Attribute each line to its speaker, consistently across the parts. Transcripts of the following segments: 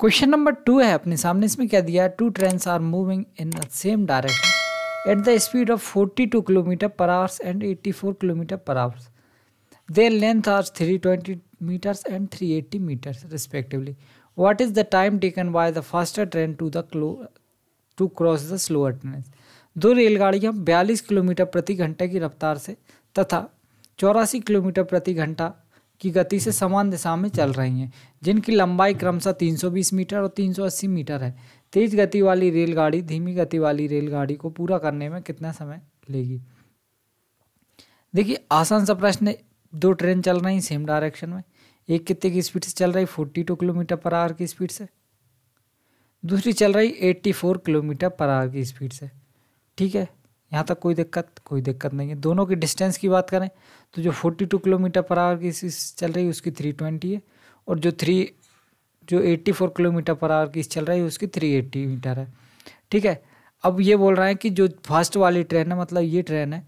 Speaker 1: question number two है अपने सामने इसमें क्या दिया two train are moving in the same direction at the speed of 42 kilometer per hours and 84 kilometer per hours their length are 320 meters and 380 meters respectively what is the time taken by the faster train to the to cross the slower train दो रेलगाड़ियाँ 42 kilometre प्रति घंटे की रफ्तार से तथा चौरासी kilometre प्रति घंटा की गति से समान दिशा में चल रही हैं जिनकी लंबाई क्रमशः 320 मीटर और 380 मीटर है तेज गति वाली रेलगाड़ी धीमी गति वाली रेलगाड़ी को पूरा करने में कितना समय लेगी देखिए आसान सा प्रश्न दो ट्रेन चल रही सेम डायरेक्शन में एक कितने की स्पीड से चल रही forty two kilometre per hour की स्पीड से दूसरी चल रही eighty four kilometre per hour की स्पीड से ठीक है यहाँ तक कोई दिक्कत कोई दिक्कत नहीं है दोनों की डिस्टेंस की बात करें तो जो forty two kilometre per hour की चल रही है उसकी थ्री ट्वेंटी है और जो थ्री जो eighty four kilometre per hour की चल रही है उसकी थ्री एट्टी मीटर है ठीक है अब ये बोल रहा है कि जो फास्ट वाली ट्रेन है मतलब ये ट्रेन है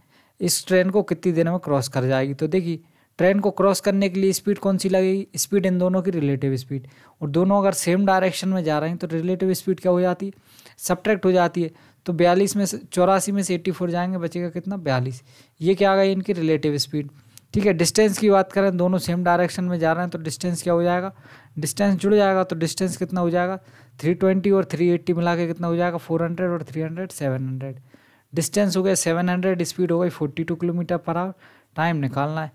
Speaker 1: इस ट्रेन को कितनी देर में क्रॉस कर जाएगी तो देखिए ट्रेन को क्रॉस करने के लिए स्पीड कौन सी लगेगी स्पीड इन दोनों की रिलेटिव स्पीड और दोनों अगर सेम डायरेक्शन में जा रहे हैं तो रिलेटिव स्पीड क्या हो जाती है सब्ट्रैक्ट हो जाती है तो बयालीस में से चौरासी में से एट्टी फोर जाएंगे बचेगा कितना बयालीस ये क्या आ गई इनकी रिलेटिव स्पीड ठीक है डिस्टेंस की बात करें दोनों सेम डायरेक्शन में जा रहे हैं तो डिस्टेंस क्या हो जाएगा डिस्टेंस जुड़ जाएगा तो डिस्टेंस कितना हो जाएगा थ्री ट्वेंटी और थ्री एट्टी मिला के कितना हो जाएगा फोर हंड्रेड और three hundred seven hundred distance हो गया हंड्रेड स्पीड हो गई forty two kilometre per hour time निकालना है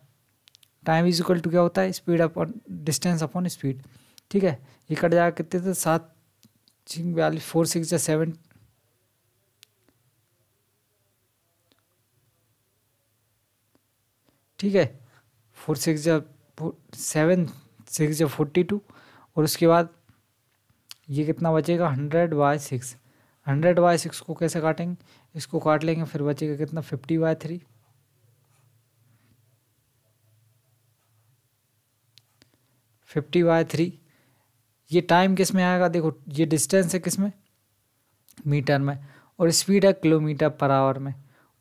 Speaker 1: टाइम इज इक्वल टू क्या होता है speed upon distance upon speed ठीक है ये कट जाएगा कितने थे सात बयालीस फोर सिक्स या सेवन ठीक है फोर सिक्स जा सेवन सिक्स जो फोर्टी टू और उसके बाद ये कितना बचेगा hundred by six hundred by six को कैसे काटेंगे इसको काट लेंगे फिर बचेगा कितना fifty by three fifty by three ये टाइम किस में आएगा देखो ये डिस्टेंस है किस में मीटर में और स्पीड है किलोमीटर पर आवर में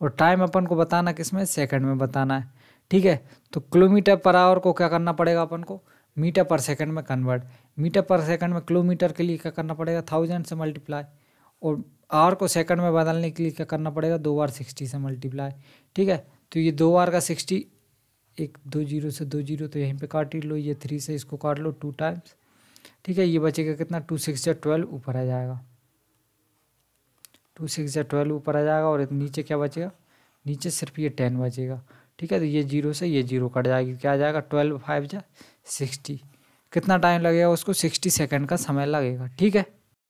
Speaker 1: और टाइम अपन को बताना किस में सेकंड में बताना है ठीक है तो किलोमीटर पर आवर को क्या करना पड़ेगा अपन को मीटर पर सेकंड में कन्वर्ट मीटर पर सेकंड में किलोमीटर के लिए क्या करना पड़ेगा थाउजेंड से मल्टीप्लाई और आर को सेकंड में बदलने के लिए क्या करना पड़ेगा दो बार सिक्सटी से मल्टीप्लाई ठीक है तो ये दो बार का सिक्सटी एक दो जीरो से दो जीरो तो यहीं पे काट ही लो ये थ्री से इसको काट लो टू टाइम्स ठीक है ये बचेगा कितना टू सिक्स या ट्वेल्व ऊपर आ जाएगा टू सिक्स या ट्वेल्व ऊपर आ जाएगा और नीचे क्या बचेगा नीचे सिर्फ ये टेन बचेगा ठीक है तो ये जीरो से ये जीरो कट जाएगी क्या आ जाएगा ट्वेल्व फाइव जा सिक्सटी कितना टाइम लगेगा उसको सिक्सटी सेकेंड का समय लगेगा ठीक है